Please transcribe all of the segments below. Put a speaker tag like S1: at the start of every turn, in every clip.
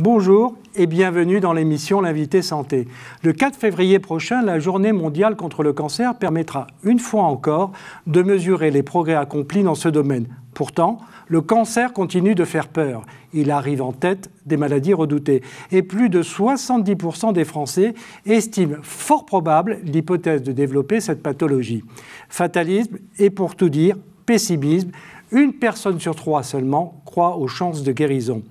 S1: Bonjour et bienvenue dans l'émission L'invité santé. Le 4 février prochain, la journée mondiale contre le cancer permettra, une fois encore, de mesurer les progrès accomplis dans ce domaine. Pourtant, le cancer continue de faire peur. Il arrive en tête des maladies redoutées. Et plus de 70% des Français estiment fort probable l'hypothèse de développer cette pathologie. Fatalisme et pour tout dire, pessimisme, une personne sur trois seulement croit aux chances de guérison.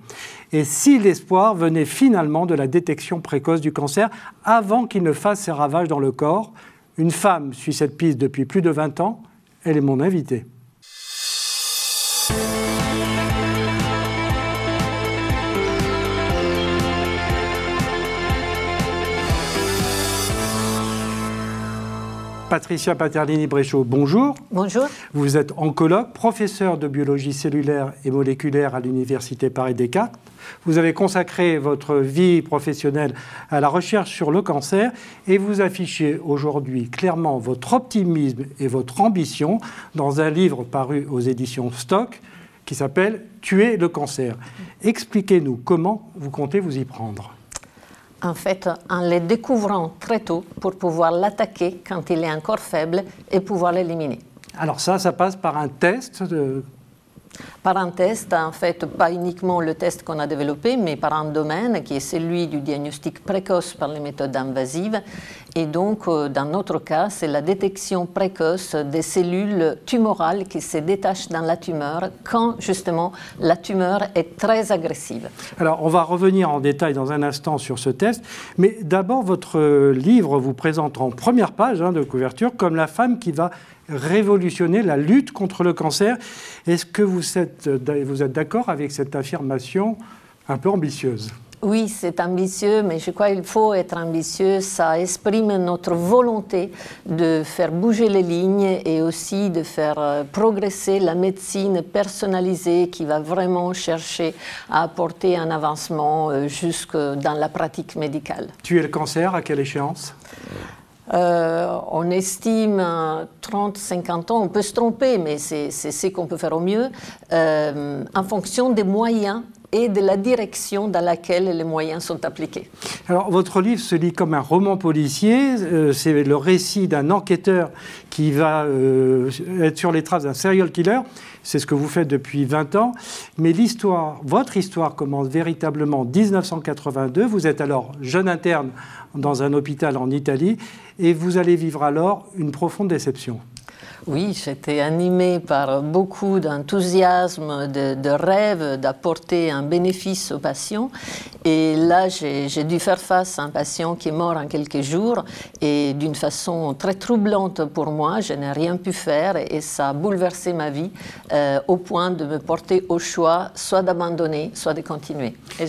S1: Et si l'espoir venait finalement de la détection précoce du cancer avant qu'il ne fasse ses ravages dans le corps, une femme suit cette piste depuis plus de 20 ans, elle est mon invitée. Patricia paterlini bréchot bonjour. Bonjour. Vous êtes oncologue, professeur de biologie cellulaire et moléculaire à l'Université Paris-Descartes. Vous avez consacré votre vie professionnelle à la recherche sur le cancer et vous affichez aujourd'hui clairement votre optimisme et votre ambition dans un livre paru aux éditions Stock qui s'appelle Tuer le cancer. Expliquez-nous comment vous comptez vous y prendre.
S2: En fait, en les découvrant très tôt pour pouvoir l'attaquer quand il est encore faible et pouvoir l'éliminer.
S1: Alors ça, ça passe par un test
S2: de par un test, en fait, pas uniquement le test qu'on a développé, mais par un domaine qui est celui du diagnostic précoce par les méthodes invasives. Et donc, euh, dans notre cas, c'est la détection précoce des cellules tumorales qui se détachent dans la tumeur quand, justement, la tumeur est très agressive.
S1: Alors, on va revenir en détail dans un instant sur ce test, mais d'abord, votre euh, livre vous présente en première page hein, de couverture comme la femme qui va révolutionner la lutte contre le cancer. Est-ce que vous êtes, euh, vous êtes d'accord avec cette affirmation un peu ambitieuse
S2: oui, c'est ambitieux, mais je crois qu'il faut être ambitieux. Ça exprime notre volonté de faire bouger les lignes et aussi de faire euh, progresser la médecine personnalisée qui va vraiment chercher à apporter un avancement euh, jusque dans la pratique médicale. Tuer le cancer, à quelle échéance euh, on estime 30, 50 ans, on peut se tromper, mais c'est ce qu'on peut faire au mieux, euh, en fonction des moyens et de la direction dans laquelle les moyens sont appliqués.
S1: Alors, votre livre se lit comme un roman policier. Euh, c'est le récit d'un enquêteur qui va euh, être sur les traces d'un serial killer. C'est ce que vous faites depuis 20 ans. Mais l'histoire, votre histoire commence véritablement en 1982. Vous êtes alors jeune interne dans un hôpital en Italie et vous
S2: allez vivre alors une profonde déception. Oui, j'étais animée par beaucoup d'enthousiasme, de, rêve d'apporter un bénéfice aux patients. Et là, j'ai dû faire face à un patient qui est mort en quelques jours et d'une façon très troublante pour moi. Je n'ai rien pu faire et ça a bouleversé ma vie euh, au point de me porter au choix soit d'abandonner, soit de continuer. Et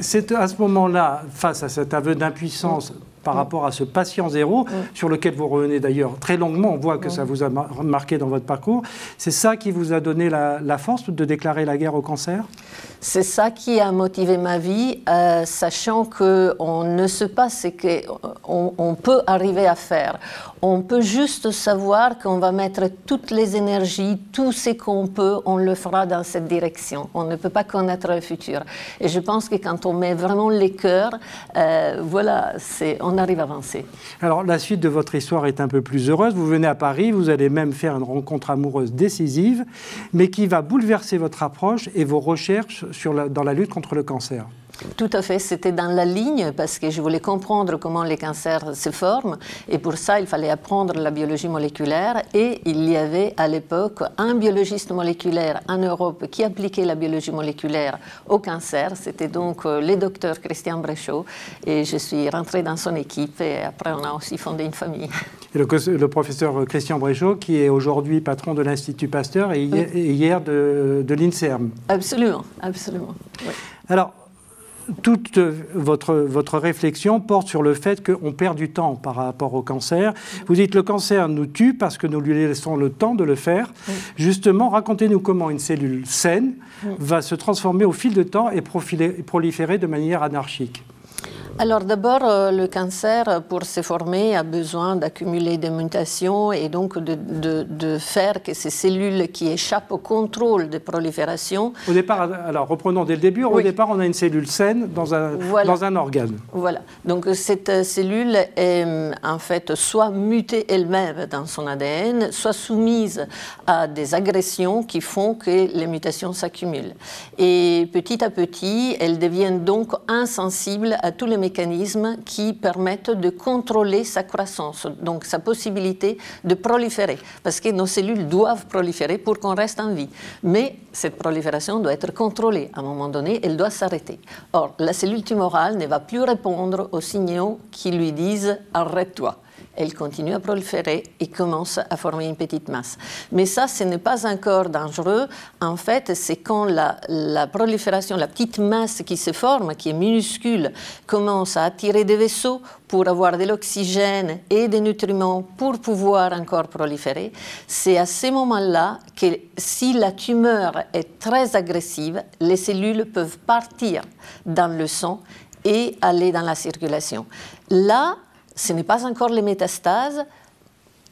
S1: C'est à ce moment-là, face à cet aveu d'impuissance, par mm. rapport à ce patient zéro, mm. sur lequel vous revenez d'ailleurs très longuement, on voit que ça mm. vous a marqué dans votre parcours. C'est ça qui vous a
S2: donné la, force de déclarer la guerre au cancer C'est ça qui a motivé ma vie, euh, sachant sachant qu'on ne sait pas ce qu'on on peut arriver à faire. On peut juste savoir qu'on va mettre toutes les énergies, tout ce qu'on peut, on le fera dans cette direction. On ne peut pas connaître le futur. Et je pense que quand on met vraiment les cœurs, euh, voilà, c'est on arrive à avancer.
S1: Alors la suite de votre histoire est un peu plus heureuse. Vous venez à Paris, vous allez même faire une rencontre amoureuse décisive, mais qui va bouleverser votre approche et vos recherches dans la lutte contre le cancer.
S2: Tout à fait, c'était dans la ligne parce que je voulais comprendre comment les cancers se forment et pour ça il fallait apprendre la biologie moléculaire et il y avait à l'époque un biologiste moléculaire en Europe qui appliquait la biologie moléculaire au cancer, c'était donc euh, le docteur Christian Bréchot et je suis rentrée dans son équipe et après on a aussi fondé une famille.
S1: Et le, professeur Christian Bréchot qui est aujourd'hui patron de l'Institut Pasteur et hier, de, l'INSERM.
S2: Absolument, absolument.
S1: Alors, toute votre, réflexion porte sur le fait qu'on perd du temps par rapport au cancer. Vous dites le cancer nous tue parce que nous lui laissons le temps de le faire. Justement, racontez-nous comment une cellule saine va se transformer au fil de temps et proliférer de manière anarchique.
S2: Alors d'abord, euh, le cancer, pour se former, a besoin d'accumuler des mutations et donc de, faire que ces cellules qui échappent au contrôle de prolifération. Au départ,
S1: alors reprenons dès le début, au départ, on a une cellule saine dans un, dans un organe.
S2: Voilà. Donc cette euh, cellule est euh, en fait soit mutée elle-même dans son ADN, soit soumise à des agressions qui font que les mutations s'accumulent. Et petit à petit, elles deviennent donc insensible à tous les mécanismes qui permettent de contrôler sa croissance, donc sa possibilité de proliférer, parce que nos cellules doivent proliférer pour qu'on reste en vie. Mais cette prolifération doit être contrôlée. À un moment donné, elle doit s'arrêter. Or, la cellule tumorale ne va plus répondre aux signaux qui lui disent arrête-toi elle continue à proliférer et commence à former une petite masse. Mais ça, ce n'est pas encore dangereux. En fait, c'est quand la, prolifération, la petite masse qui se forme, qui est minuscule, commence à attirer des vaisseaux pour avoir de l'oxygène et des nutriments pour pouvoir encore proliférer. C'est à ce moment-là que si la tumeur est très agressive, les cellules peuvent partir dans le sang et aller dans la circulation. Là, ce n'est pas encore les métastases.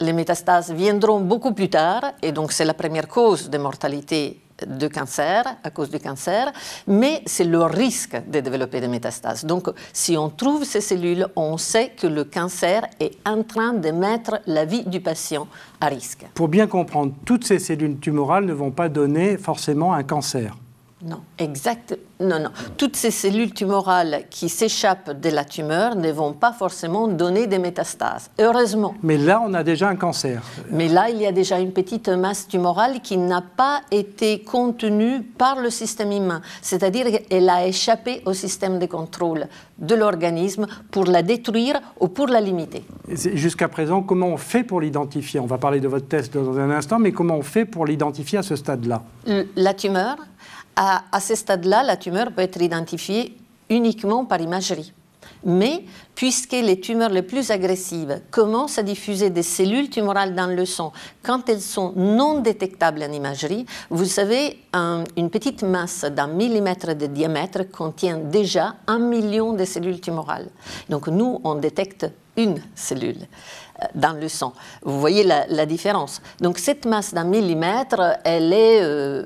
S2: Les métastases viendront beaucoup plus tard, et donc c'est la première cause de mortalité de cancer, à cause du cancer, mais c'est le risque de développer des métastases. Donc, si on trouve ces cellules, on sait que le cancer est en train de mettre la vie du patient à risque.
S1: Pour bien comprendre, toutes ces cellules tumorales ne vont pas donner forcément un cancer.
S2: Non, exact. Non, non. Toutes ces cellules tumorales qui s'échappent de la tumeur ne vont pas forcément donner des métastases. Heureusement.
S1: Mais là, on a déjà un cancer. Mais
S2: là, il y a déjà une petite masse tumorale qui n'a pas été contenue par le système humain. C'est-à-dire qu'elle a échappé au système de contrôle de l'organisme pour la détruire ou pour la limiter.
S1: Jusqu'à présent, comment on fait pour l'identifier On va parler de votre test dans un instant, mais comment on fait pour l'identifier à ce stade-là
S2: La tumeur à, ce stade-là, la tumeur peut être identifiée uniquement par imagerie. Mais, puisque les tumeurs les plus agressives commencent à diffuser des cellules tumorales dans le sang quand elles sont non détectables en imagerie, vous savez, une petite masse d'un millimètre de diamètre contient déjà un million de cellules tumorales. Donc nous, on détecte une cellule euh, dans le sang. Vous voyez la, différence. Donc cette masse d'un millimètre, elle est... Euh,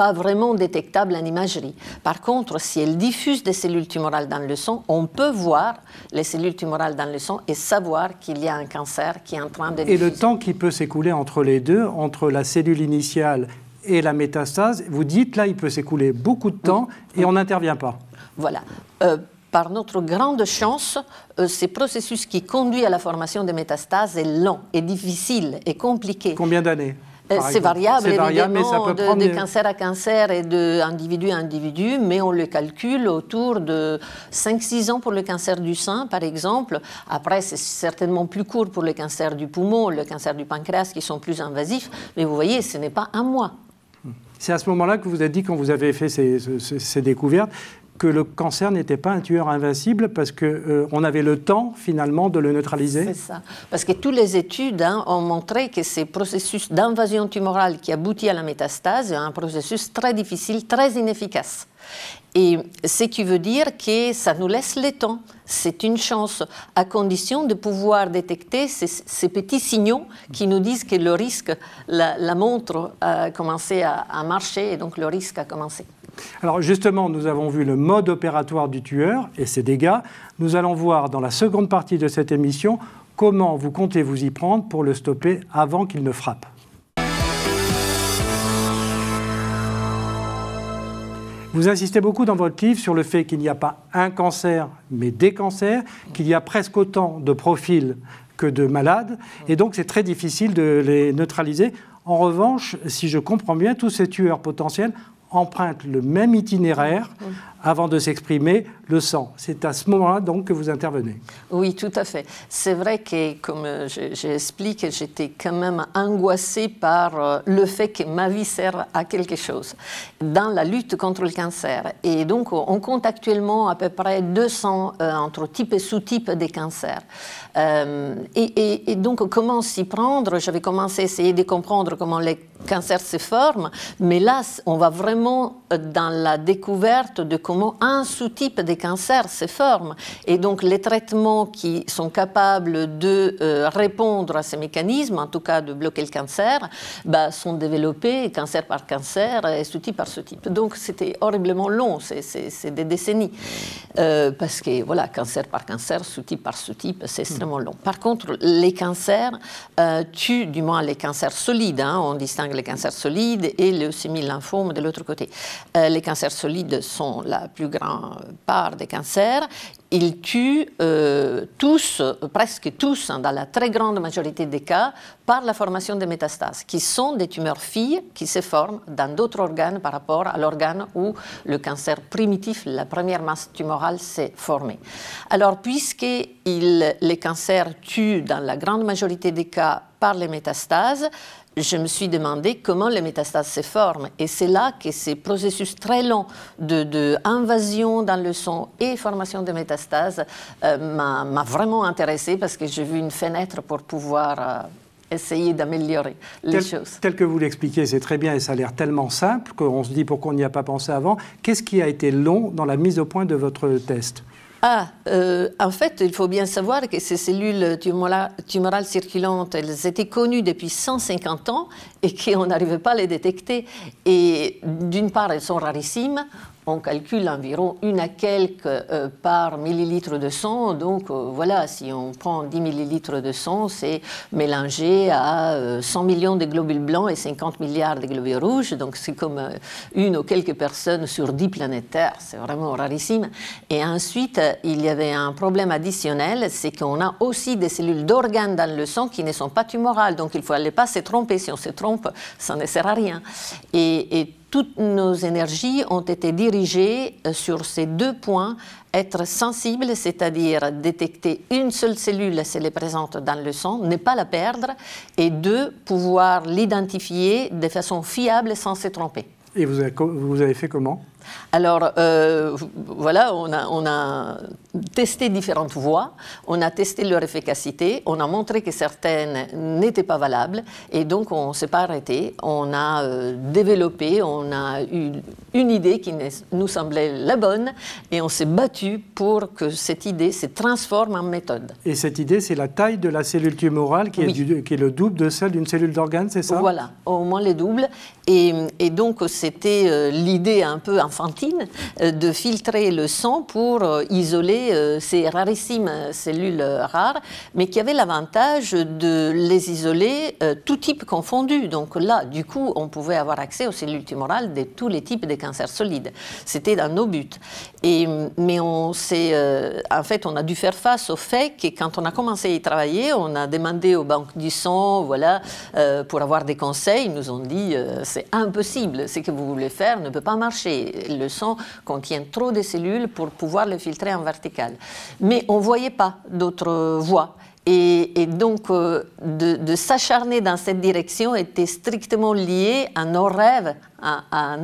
S2: pas vraiment détectable en imagerie. Par contre, si elle diffuse des cellules tumorales dans le sang, on peut voir les cellules tumorales dans le sang et savoir qu'il y a un cancer qui est en train de diffuser. Et le temps
S1: qui peut s'écouler entre les deux, entre la cellule initiale et la métastase, vous dites là, il peut s'écouler beaucoup de temps et on n'intervient pas.
S2: Voilà. Euh, par notre grande chance, euh, ces ce processus qui conduit à la formation des métastases est long, est difficile, est compliqué. Combien d'années euh, c'est variable, évidemment, de, cancer à cancer et d'individu à individu, mais on le calcule autour de 5-6 ans pour le cancer du sein, par exemple. Après, c'est certainement plus court pour le cancer du poumon, le cancer du pancréas, qui sont plus invasifs, mais vous voyez, ce n'est pas un mois.
S1: C'est à ce moment-là que vous avez dit, quand vous avez fait ces découvertes, que le cancer n'était pas un tueur invincible parce qu'on euh, on avait le temps finalement de le neutraliser C'est
S2: ça. Parce que toutes les études hein, ont montré que ces processus d'invasion tumorale qui aboutit à la métastase est un processus très difficile, très inefficace. Et ce qui veut dire que ça nous laisse le temps. C'est une chance, à condition de pouvoir détecter ces, petits signaux qui nous disent que le risque, la, montre a commencé à marcher et donc le risque a commencé.
S1: Alors justement, nous avons vu le mode opératoire du tueur et ses dégâts. Nous allons voir dans la seconde partie de cette émission comment vous comptez vous y prendre pour le stopper avant qu'il ne frappe. Vous insistez beaucoup dans votre livre sur le fait qu'il n'y a pas un cancer, mais des cancers, qu'il y a presque autant de profils que de malades, et donc c'est très difficile de les neutraliser. En revanche, si je comprends bien, tous ces tueurs potentiels empruntent le même itinéraire avant de s'exprimer, le sang. C'est à ce moment-là donc que vous intervenez.
S2: Oui, tout à fait. C'est vrai que, comme j'explique, j'étais quand même angoissée par euh, le fait que ma vie sert à quelque chose dans la lutte contre le cancer. Et donc, on compte actuellement à peu près 200 euh, entre types et sous-types des cancers. Euh, et, et, donc, comment s'y prendre J'avais commencé à essayer de comprendre comment les cancers se forment, mais là, on va vraiment dans la découverte de comment un sous-type des cancers se forme. Et donc les traitements qui sont capables de euh, répondre à ces mécanismes, en tout cas de bloquer le cancer, bah, sont développés cancer par cancer et sous-type par sous-type. Donc c'était horriblement long, c'est des décennies. Euh, parce que voilà, cancer par cancer, sous-type par sous-type, c'est extrêmement long. Par contre, les cancers euh, tuent, du moins les cancers solides, hein. on distingue les cancers solides et le sémilymphome de l'autre côté. les cancers solides sont là la plus grande part des cancers, ils tuent euh, tous, presque tous, hein, dans la très grande majorité des cas, par la formation des métastases, qui sont des tumeurs filles qui se forment dans d'autres organes par rapport à l'organe où le cancer primitif, la première masse tumorale, s'est formée. Alors, puisque les cancers tuent dans la grande majorité des cas par les métastases, je me suis demandé comment les métastases se forment. Et c'est là que ces processus très longs de, dans le sang et formation des métastases euh, m'a vraiment intéressé parce que j'ai vu une fenêtre pour pouvoir euh, essayer d'améliorer les choses.
S1: Tel que vous l'expliquez, c'est très bien et ça a l'air tellement simple qu'on se dit pourquoi on n'y a pas pensé avant. Qu'est-ce qui a été long dans la mise au point de votre test
S2: ah, euh, en fait, il faut bien savoir que ces cellules tumorales, tumorales circulantes, elles étaient connues depuis 150 ans et qu'on n'arrivait pas à les détecter. Et d'une part, elles sont rarissimes on calcule environ une à quelques euh, par millilitre de sang. Donc euh, voilà, si on prend 10 millilitres de sang, c'est mélangé à 100 euh, millions de globules blancs et 50 milliards de globules rouges. Donc c'est comme une ou quelques personnes sur 10 planétaires. C'est vraiment rarissime. Et ensuite, il y avait un problème additionnel, c'est qu'on a aussi des cellules d'organes dans le sang qui ne sont pas tumorales. Donc il ne faut aller pas se tromper. Si on se trompe, ça ne sert à rien. Et, et toutes nos énergies ont été dirigées euh, sur ces deux points, être sensible, c'est-à-dire détecter une seule cellule si elle est présente dans le sang, ne pas la perdre, et deux, pouvoir l'identifier de façon fiable sans se tromper.
S1: Et vous avez, vous avez fait comment
S2: alors euh, voilà, on a, testé différentes voies, on a testé leur efficacité, on a montré que certaines n'étaient pas valables et donc on ne s'est pas arrêté, on a euh, développé, on a eu une idée qui nous semblait la bonne et on s'est battu pour que cette idée se transforme en méthode.
S1: Et cette idée, c'est la taille de la cellule tumorale qui, est, qui est, le double de celle d'une cellule d'organe, c'est ça Voilà,
S2: au moins les doubles. Et, donc c'était euh, l'idée un peu en euh, de filtrer le sang pour euh, isoler euh, ces rarissimes cellules rares, mais qui avait l'avantage de les isoler tout type confondus. Donc là, du coup, on pouvait avoir accès aux cellules tumorales de tous les types de cancers solides. C'était dans nos buts mais on euh, en fait, on a dû faire face au fait que quand on a commencé à y travailler, on a demandé aux banques du sang, voilà, euh, pour avoir des conseils. Ils nous ont dit euh, c'est impossible, ce que vous voulez faire ne peut pas marcher. Le sang contient trop de cellules pour pouvoir le filtrer en vertical. Mais on voyait pas d'autres voies. Et, donc, euh, de, s'acharner dans cette direction était strictement lié à nos rêves, à, à un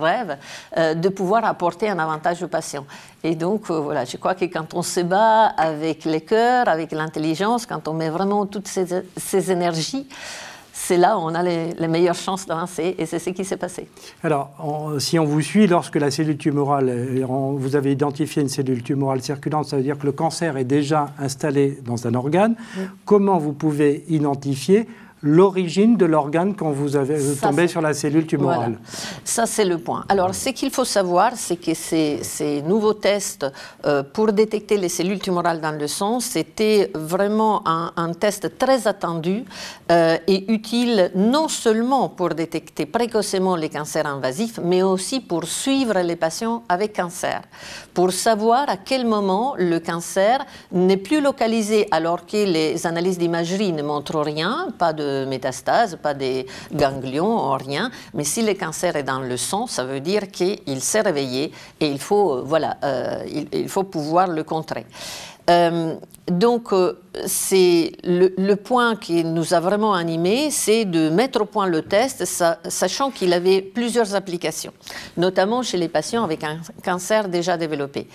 S2: rêve, euh, de pouvoir apporter un avantage aux patients. Et donc, euh, voilà, je crois que quand on se bat avec les cœurs, avec l'intelligence, quand on met vraiment toutes ces énergies, c'est là où on a les, meilleures chances d'avancer et c'est ce qui s'est passé.
S1: Alors, si on vous suit, lorsque la cellule tumorale, vous avez identifié une cellule tumorale circulante, ça veut dire que le cancer est déjà installé dans un organe. Comment vous pouvez identifier l'origine de l'organe quand vous avez tombé sur la cellule tumorale.
S2: Ça, c'est le point. Alors, ce qu'il faut savoir, c'est que ces, ces, nouveaux tests euh, pour détecter les cellules tumorales dans le sang, c'était vraiment un, test très attendu euh, et utile non seulement pour détecter précocement les cancers invasifs, mais aussi pour suivre les patients avec cancer, pour savoir à quel moment le cancer n'est plus localisé alors que les analyses d'imagerie ne montrent rien, pas de métastase métastases, pas des ganglions, rien. Mais si le cancer est dans le sang, ça veut dire qu'il s'est réveillé et il faut, euh, voilà, euh, il, faut pouvoir le contrer. Euh, donc, c'est le, point qui nous a vraiment animés, c'est de mettre au point le test, sachant qu'il avait plusieurs applications, notamment chez les patients avec un cancer déjà développé.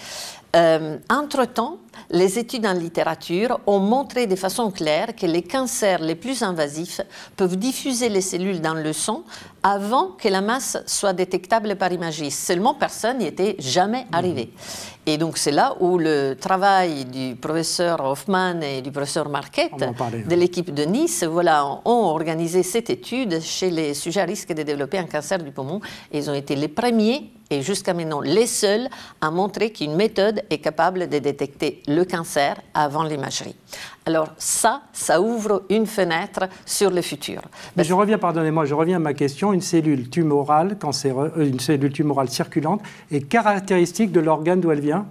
S2: Euh, entre-temps, les études en littérature ont montré de façon claire que les cancers les plus invasifs peuvent diffuser les cellules dans le sang avant que la masse soit détectable par imagerie. Seulement, personne n'y était jamais arrivé. Mmh. Et donc, c'est là où le travail du professeur Hoffman et du professeur Marquette hein. de l'équipe de Nice voilà, ont organisé cette étude chez les sujets à risque de développer un cancer du poumon. Ils ont été les premiers et jusqu'à maintenant les seuls à montrer qu'une méthode est capable de détecter le cancer avant l'imagerie. Alors ça, ça ouvre une fenêtre sur le futur.
S1: Mais je reviens, pardonnez-moi, je reviens à ma question. Une cellule tumorale, cancéreuse, euh, une cellule tumorale circulante est caractéristique de l'organe d'où elle vient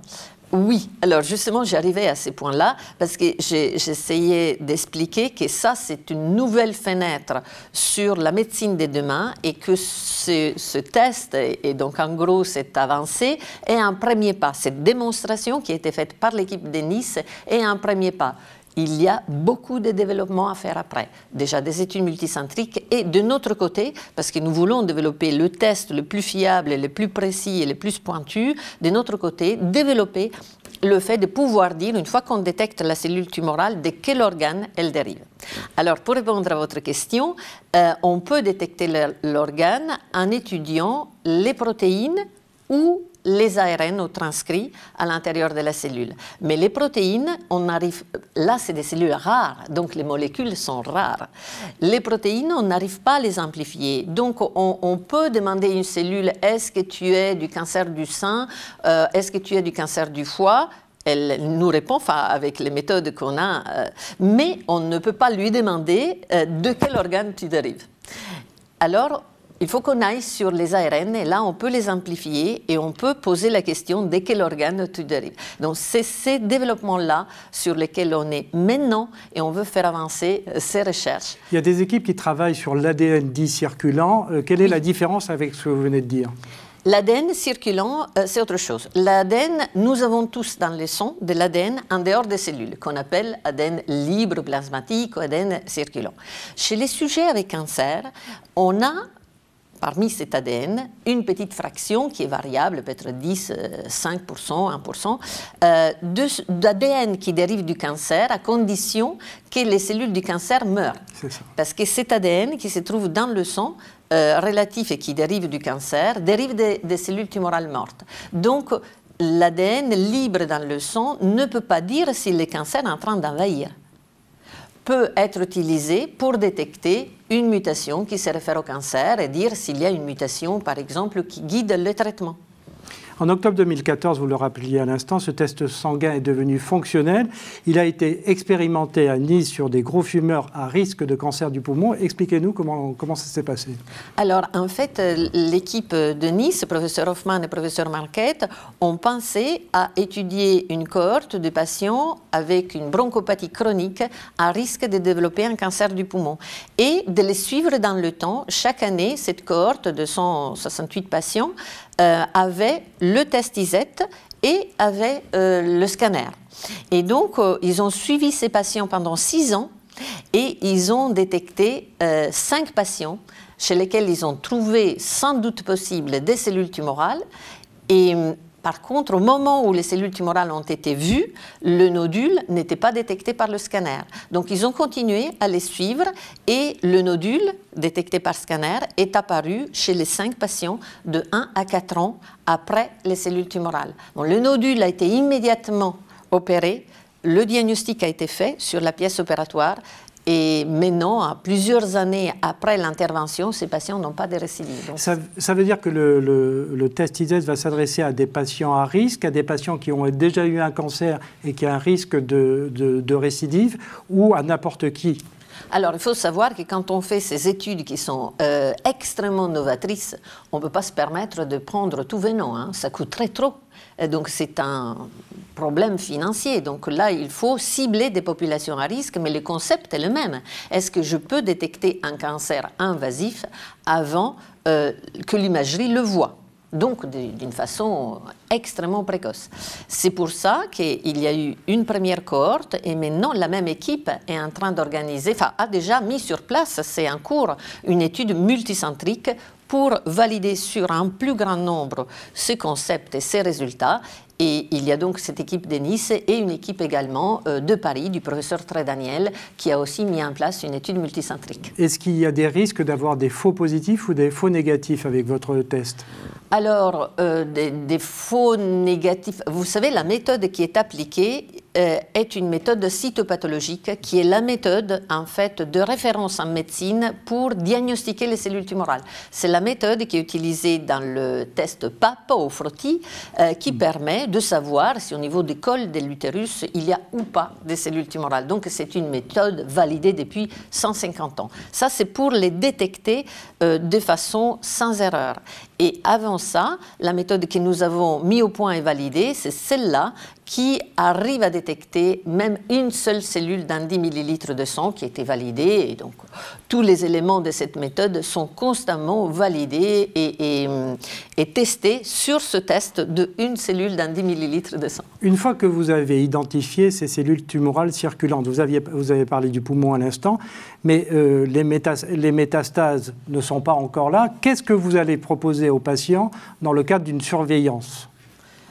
S1: oui,
S2: alors justement, j'arrivais à ces points-là parce que j'essayais d'expliquer que ça, c'est une nouvelle fenêtre sur la médecine de demain et que ce, ce test, et donc en gros cette avancée, est un premier pas. Cette démonstration qui a été faite par l'équipe de Nice est un premier pas il y a beaucoup de développements à faire après. Déjà des études multicentriques et de notre côté, parce que nous voulons développer le test le plus fiable, le plus précis et le plus pointu, de notre côté, développer le fait de pouvoir dire, une fois qu'on détecte la cellule tumorale, de quel organe elle dérive. Alors, pour répondre à votre question, euh, on peut détecter l'organe en étudiant les protéines ou les ARN au transcrit à l'intérieur de la cellule. Mais les protéines, on arrive, là c'est des cellules rares, donc les molécules sont rares. Les protéines, on n'arrive pas à les amplifier. Donc on, peut demander à une cellule, est-ce que tu es du cancer du sein, euh, est-ce que tu es du cancer du foie elle nous répond enfin, avec les méthodes qu'on a, euh, mais on ne peut pas lui demander euh, de quel organe tu dérives. Alors, il faut qu'on aille sur les ARN et là, on peut les amplifier et on peut poser la question dès quel organe tu dérives. Donc, c'est ces développements-là sur lesquels on est maintenant et on veut faire avancer euh, ces recherches.
S1: Il y a des équipes qui travaillent sur l'ADN dit circulant. Euh, quelle est la différence avec ce que vous
S2: venez de dire L'ADN circulant, euh, c'est autre chose. L'ADN, nous avons tous dans les sang de l'ADN en dehors des cellules, qu'on appelle ADN libre plasmatique ou ADN circulant. Chez les sujets avec cancer, on a parmi cet ADN, une petite fraction qui est variable, peut-être 10, 5%, 1%, d'ADN qui dérive du cancer à condition que les cellules du cancer meurent. Parce que cet ADN qui se trouve dans le sang euh, relatif et qui dérive du cancer dérive des, des cellules tumorales mortes. Donc, l'ADN libre dans le sang ne peut pas dire si le cancer est en train d'envahir peut être utilisé pour détecter une mutation qui se réfère au cancer et dire s'il y a une mutation, par exemple, qui guide le traitement.
S1: En octobre 2014, vous le rappeliez à l'instant, ce test sanguin est devenu fonctionnel. Il a été expérimenté à Nice sur des gros fumeurs à risque de cancer du poumon. Expliquez-nous comment, comment ça s'est passé.
S2: Alors, en fait, l'équipe de Nice, professeur Hoffman et professeur Marquette, ont pensé à étudier une cohorte de patients avec une bronchopathie chronique à risque de développer un cancer du poumon et de les suivre dans le temps. Chaque année, cette cohorte de 168 patients avaient euh, avait le test ISET et avait euh, le scanner. Et donc, euh, ils ont suivi ces patients pendant six ans et ils ont détecté cinq patients chez lesquels ils ont trouvé sans doute possible des cellules tumorales et par contre, au moment où les cellules tumorales ont été vues, le nodule n'était pas détecté par le scanner. Donc ils ont continué à les suivre et le nodule détecté par scanner est apparu chez les 5 patients de 1 à 4 ans après les cellules tumorales. le nodule a été immédiatement opéré, le diagnostic a été fait sur la pièce opératoire et maintenant, plusieurs années après l'intervention, ces patients n'ont pas de récidive.
S1: Ça, veut dire que le, test IDES va s'adresser à des patients à risque, à des patients qui ont déjà eu un cancer et qui ont un risque de, récidive, ou à n'importe qui
S2: alors, il faut savoir que quand on fait ces études qui sont euh, extrêmement novatrices, on ne peut pas se permettre de prendre tout venant. Hein. Ça coûterait trop euh, donc c'est un problème financier. Donc là, il faut cibler des populations à risque, mais le concept est le même. Est-ce que je peux détecter un cancer invasif avant euh, que l'imagerie le voit donc d'une façon extrêmement précoce. C'est pour ça qu'il y a eu une première cohorte et maintenant la même équipe est en train d'organiser, enfin a déjà mis sur place, c'est en cours, une étude multicentrique pour valider sur un plus grand nombre ces concepts et ces résultats. Et il y a donc cette équipe de Nice et une équipe également euh, de Paris du professeur Trédaniel qui a aussi mis en place une étude multicentrique.
S1: Est-ce qu'il y a des risques d'avoir des faux positifs ou des faux négatifs avec votre test
S2: alors, euh, des, faux négatifs. Vous savez, la méthode qui est appliquée euh, est une méthode cytopathologique, qui est la méthode en fait de référence en médecine pour diagnostiquer les cellules tumorales. C'est la méthode qui est utilisée dans le test PAP au frottis, euh, qui mm. permet de savoir si au niveau des cols de l'utérus il y a ou pas des cellules tumorales. Donc, c'est une méthode validée depuis 150 ans. Ça, c'est pour les détecter de façon sans erreur. Et avant ça, la méthode que nous avons mis au point et validée, c'est celle-là qui arrive à détecter même une seule cellule d'un 10 ml de sang qui était été validée. Et donc, tous les éléments de cette méthode sont constamment validés et, testés sur ce test de une cellule d'un 10 millilitres de sang. Une fois que vous
S1: avez identifié ces cellules tumorales circulantes, vous, aviez, vous avez parlé du poumon à l'instant, mais euh, les métastases ne sont pas encore là. Qu'est-ce que vous allez proposer aux patients dans le cadre d'une surveillance.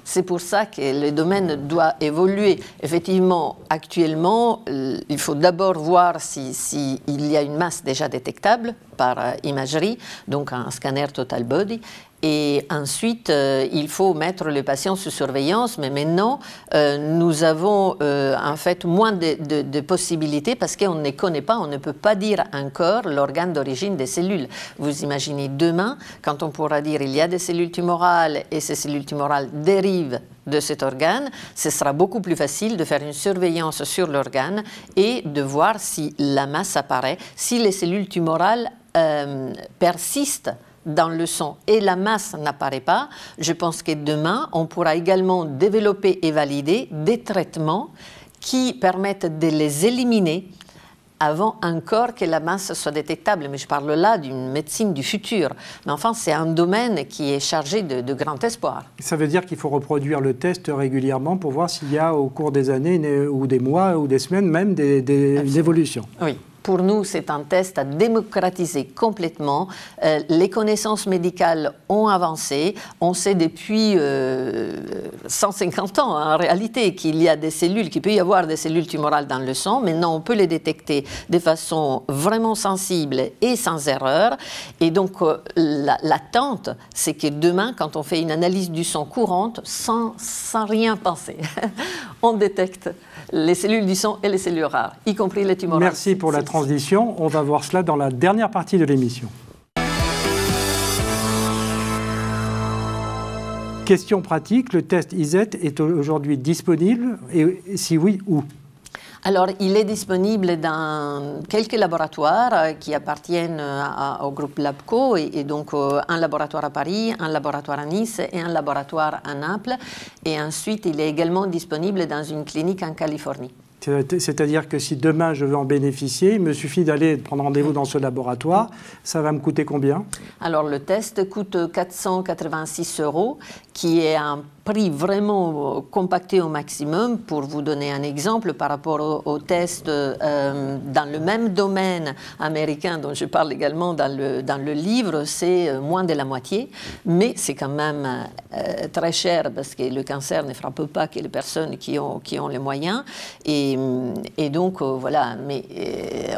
S2: C'est pour ça que le domaine doit évoluer. Effectivement, actuellement, euh, il faut d'abord voir s'il y a une masse déjà détectable par euh, imagerie, donc un scanner total body, et ensuite, euh, il faut mettre le patient sous surveillance, mais maintenant, euh, nous avons en fait moins de, de possibilités parce qu'on ne connaît pas, on ne peut pas dire encore l'organe d'origine des cellules. Vous imaginez demain, quand on pourra dire il y a des cellules tumorales et ces cellules tumorales dérivent de cet organe, ce sera beaucoup plus facile de faire une surveillance sur l'organe et de voir si la masse apparaît, si les cellules tumorales euh, persiste dans le son et la masse n'apparaît pas, je pense que demain, on pourra également développer et valider des traitements qui permettent de les éliminer avant encore que la masse soit détectable. Mais je parle là d'une médecine du futur. Mais enfin, c'est un domaine qui est chargé de, grand espoir.
S1: Ça veut dire qu'il faut reproduire le test régulièrement pour voir s'il y a au cours des années ou des mois ou des semaines même des, des évolutions. Oui.
S2: Pour nous, c'est un test à démocratiser complètement. Euh, les connaissances médicales ont avancé. On sait depuis 150 euh, ans, hein, en réalité, qu'il y a des cellules, qu'il peut y avoir des cellules tumorales dans le sang. Maintenant, on peut les détecter de façon vraiment sensible et sans erreur. Et donc, euh, l'attente, c'est que demain, quand on fait une analyse du sang courante, sans, sans rien penser, on détecte les cellules du sang et les cellules rares, y compris les tumorales. Merci
S1: pour la transition. On va voir cela dans la dernière partie de l'émission. Question pratique, le test ISET est aujourd'hui disponible et si oui, où
S2: alors, il est disponible dans quelques laboratoires euh, qui appartiennent euh, au groupe LabCo, et, donc euh, un laboratoire à Paris, un laboratoire à Nice et un laboratoire à Naples. Et ensuite, il est également disponible dans une clinique en Californie.
S1: Euh, c'est-à-dire que si demain je veux en bénéficier, il me suffit d'aller prendre rendez-vous dans ce laboratoire. Ça va me coûter combien
S2: Alors le test coûte 486 euros, qui est un prix vraiment euh, compacté au maximum. Pour vous donner un exemple par rapport aux tests euh, dans le même domaine américain dont je parle également dans le, dans le livre, c'est euh, moins de la moitié, mais c'est quand même très cher parce que le cancer ne frappe pas que les personnes qui ont, qui ont les moyens. Et, mm, et donc, voilà, mais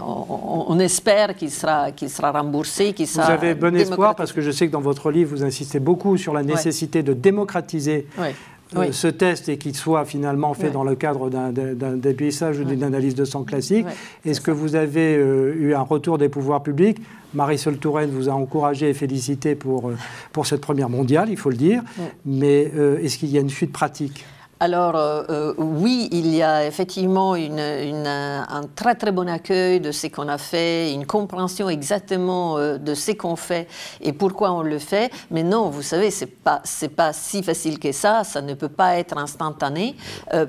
S2: on, espère qu'il sera, qu'il sera remboursé, qu'il sera. Vous avez bon espoir
S1: parce que je sais que dans votre livre, vous insistez beaucoup sur la nécessité de démocratiser euh, ce test et qu'il soit finalement fait dans le cadre d'un dépistage ou d'une analyse de sang classique. Est-ce que vous avez euh, eu un retour des pouvoirs publics Marisol Touraine vous a encouragé et félicité pour, euh, cette première mondiale, il faut le dire. Mais est-ce qu'il y a une suite pratique
S2: alors euh, euh, oui, il y a effectivement un très très bon accueil de ce qu'on a fait, une compréhension exactement euh, de ce qu'on fait et pourquoi on le fait. Mais non, vous savez, c'est pas c'est pas si facile que ça. Ça ne peut pas être instantané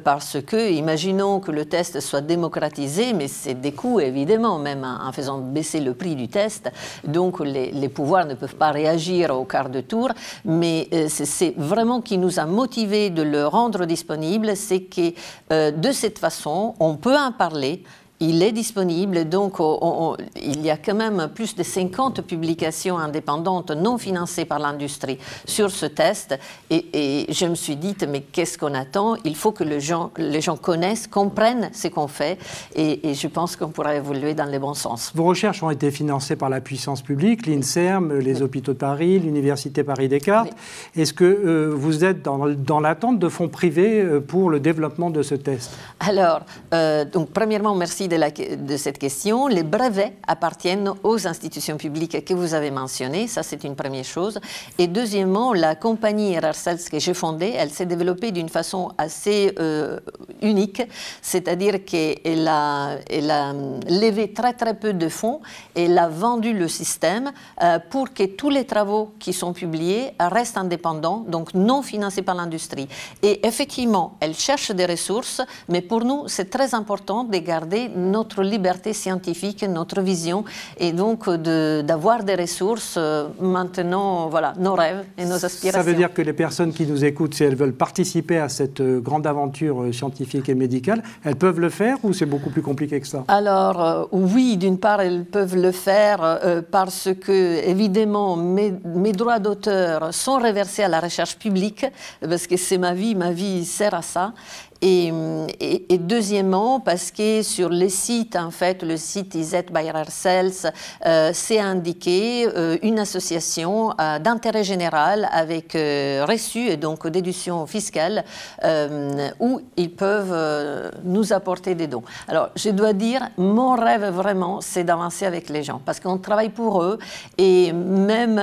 S2: parce que imaginons que le test soit démocratisé, mais c'est des coûts évidemment même en, faisant baisser le prix du test. Donc les, pouvoirs ne peuvent pas réagir au quart de tour. Mais c'est vraiment qui nous a motivés de le rendre disponible c'est que euh, de cette façon, on peut en parler il est disponible, donc il y a quand même plus de 50 publications indépendantes non financées par l'industrie sur ce test. Et, je me suis dit, mais qu'est-ce qu'on attend Il faut que les gens, les gens connaissent, comprennent ce qu'on fait. Et, je pense qu'on pourra évoluer dans le bon sens. Vos
S1: recherches ont été financées par la puissance publique, l'INSERM, les hôpitaux de Paris, l'Université Paris-Descartes. Est-ce que euh, vous êtes dans, l'attente de fonds privés euh, pour le développement de ce
S2: test Alors, euh, donc premièrement, merci de, cette question, les brevets appartiennent aux institutions publiques que vous avez mentionnées, ça c'est une première chose. Et deuxièmement, la compagnie Rarsals que j'ai fondée, elle s'est développée d'une façon assez euh, unique, c'est-à-dire qu'elle a, euh, levé très très peu de fonds, et elle a vendu le système euh, pour que tous les travaux qui sont publiés restent indépendants, donc non financés par l'industrie. Et effectivement, elle cherche des ressources, mais pour nous c'est très important de garder notre liberté scientifique, notre vision, et donc euh, d'avoir des ressources euh, maintenant, voilà, nos rêves et nos aspirations. Ça veut dire
S1: que les personnes qui nous écoutent, si elles veulent participer à cette euh, grande aventure scientifique et médicale, elles peuvent le faire ou c'est beaucoup plus compliqué que ça
S2: Alors, oui, d'une part, elles peuvent le faire parce que, évidemment, mes droits d'auteur sont reversés à la recherche publique, parce que c'est ma vie, ma vie sert à ça. Et, deuxièmement, parce que sur les sites, en fait, le site IZ by ourselves euh, ?», c'est indiqué euh, une association euh, d'intérêt général avec reçu et donc déduction fiscale où ils peuvent nous apporter des dons. Alors, je dois dire, mon rêve vraiment, c'est d'avancer avec les gens parce qu'on travaille pour eux et même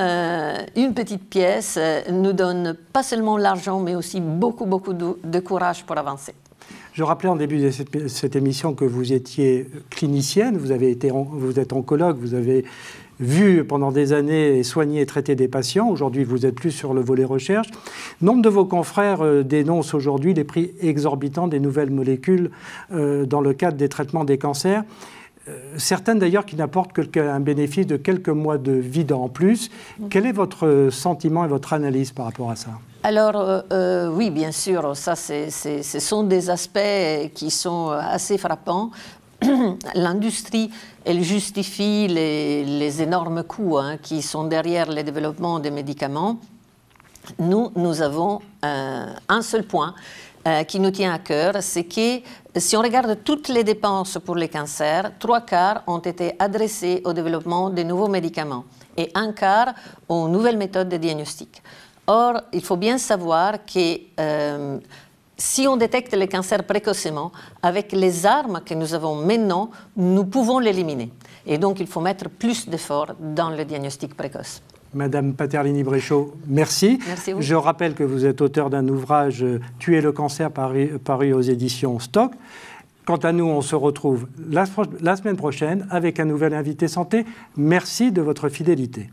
S2: une petite pièce nous donne pas seulement l'argent mais aussi beaucoup, beaucoup de courage pour avancer.
S1: Je rappelais en début de cette, émission que vous étiez clinicienne, vous, avez été, vous êtes oncologue, vous avez vu pendant des années soigner et traiter des patients. Aujourd'hui, vous êtes plus sur le volet recherche. Nombre de vos confrères euh, dénoncent aujourd'hui les prix exorbitants des nouvelles molécules euh, dans le cadre des traitements des cancers. Euh, certaines d'ailleurs qui n'apportent qu'un bénéfice de quelques mois de vie en plus. Quel est votre euh, sentiment et votre analyse par rapport à ça
S2: alors euh, oui, bien sûr, ça ce sont des aspects qui sont assez frappants. L'industrie, elle justifie les, énormes coûts hein, qui sont derrière le développement des médicaments. Nous, nous avons un seul point euh, qui nous tient à cœur, c'est que si on regarde toutes les dépenses pour les cancers, trois quarts ont été adressés au développement de nouveaux médicaments et un quart aux nouvelles méthodes de diagnostic. Or, il faut bien savoir que euh, si on détecte les cancers précocement, avec les armes que nous avons maintenant, nous pouvons l'éliminer. Et donc, il faut mettre plus d'efforts dans le diagnostic précoce.
S1: Madame Paterlini-Bréchaud, merci. Je rappelle que vous êtes auteur d'un ouvrage euh, Tuer le cancer paru, aux éditions Stock. Quant à nous, on se retrouve la semaine prochaine avec un nouvel invité santé. Merci de votre fidélité.